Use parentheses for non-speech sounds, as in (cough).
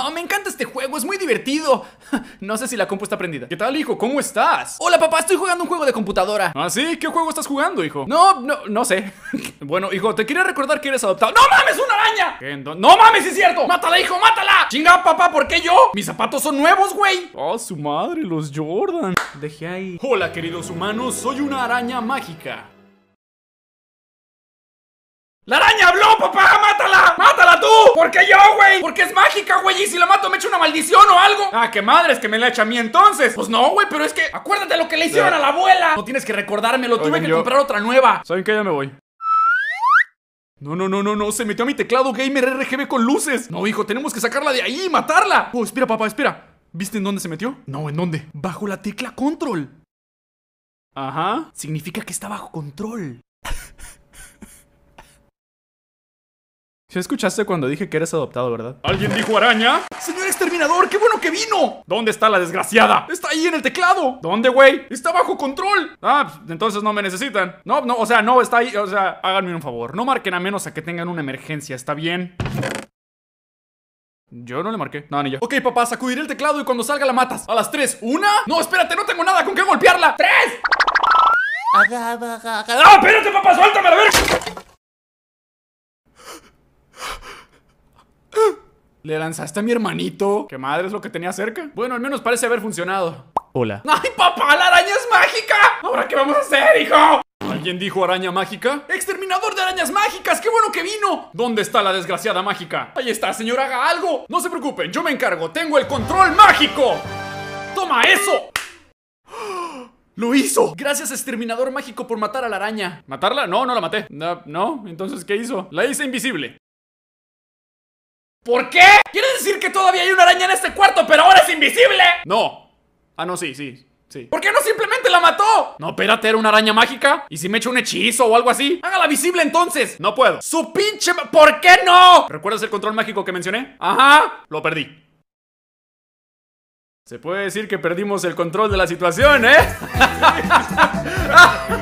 Oh, me encanta este juego, es muy divertido (laughs) No sé si la compu está prendida ¿Qué tal, hijo? ¿Cómo estás? Hola, papá, estoy jugando un juego de computadora ¿Ah, sí? ¿Qué juego estás jugando, hijo? No, no, no sé (laughs) Bueno, hijo, te quería recordar que eres adoptado ¡No mames, una araña! no, mames, es cierto! ¡Mátala, hijo, mátala! ¡Chinga, papá, ¿por qué yo? ¡Mis zapatos son nuevos, güey! ¡Oh, su madre, los Jordan! Dejé ahí Hola, queridos humanos, soy una araña mágica ¡La araña habló, papá! ¡Mátala! ¡Mátala tú! ¿Por qué yo, güey? Porque es mágica, güey. Y si la mato, me echa una maldición o algo. Ah, qué madre es que me la echa a mí entonces. Pues no, güey, pero es que acuérdate lo que le hicieron a la abuela. No tienes que recordármelo. Tuve que comprar otra nueva. ¿Saben qué? Ya me voy. No, no, no, no, no. Se metió a mi teclado gamer RGB con luces. No, hijo, tenemos que sacarla de ahí y matarla. Oh, espera, papá, espera. ¿Viste en dónde se metió? No, ¿en dónde? Bajo la tecla control. Ajá. Significa que está bajo control. ¿Se escuchaste cuando dije que eres adoptado, ¿verdad? ¿Alguien dijo araña? ¡Señor exterminador, qué bueno que vino! ¿Dónde está la desgraciada? ¡Está ahí en el teclado! ¿Dónde, güey? ¡Está bajo control! Ah, pues, entonces no me necesitan. No, no, o sea, no, está ahí. O sea, háganme un favor. No marquen a menos a que tengan una emergencia, ¿está bien? Yo no le marqué, no, ni yo. Ok, papá, sacudiré el teclado y cuando salga la matas. A las tres, ¿una? No, espérate, no tengo nada con qué golpearla. ¡Tres! ¡Ah, espérate, papá! ¡Suéltame Le lanzaste a mi hermanito. ¿Qué madre es lo que tenía cerca? Bueno, al menos parece haber funcionado. Hola. ¡Ay, papá! ¡La araña es mágica! ¿Ahora qué vamos a hacer, hijo? ¿Alguien dijo araña mágica? ¡Exterminador de arañas mágicas! ¡Qué bueno que vino! ¿Dónde está la desgraciada mágica? Ahí está, señor, haga algo. No se preocupen, yo me encargo. Tengo el control mágico. ¡Toma eso! (gasps) ¡Lo hizo! Gracias, exterminador mágico, por matar a la araña. ¿Matarla? No, no la maté. No, no. Entonces, ¿qué hizo? La hice invisible. ¿Por qué? ¿Quieres decir que todavía hay una araña en este cuarto, pero ahora es invisible? No. Ah, no, sí, sí, sí. ¿Por qué no simplemente la mató? No, espérate, era una araña mágica. ¿Y si me echo un hechizo o algo así? Hágala visible entonces. No puedo. Su pinche... ¿Por qué no? ¿Recuerdas el control mágico que mencioné? Ajá. Lo perdí. Se puede decir que perdimos el control de la situación, ¿eh? (laughs)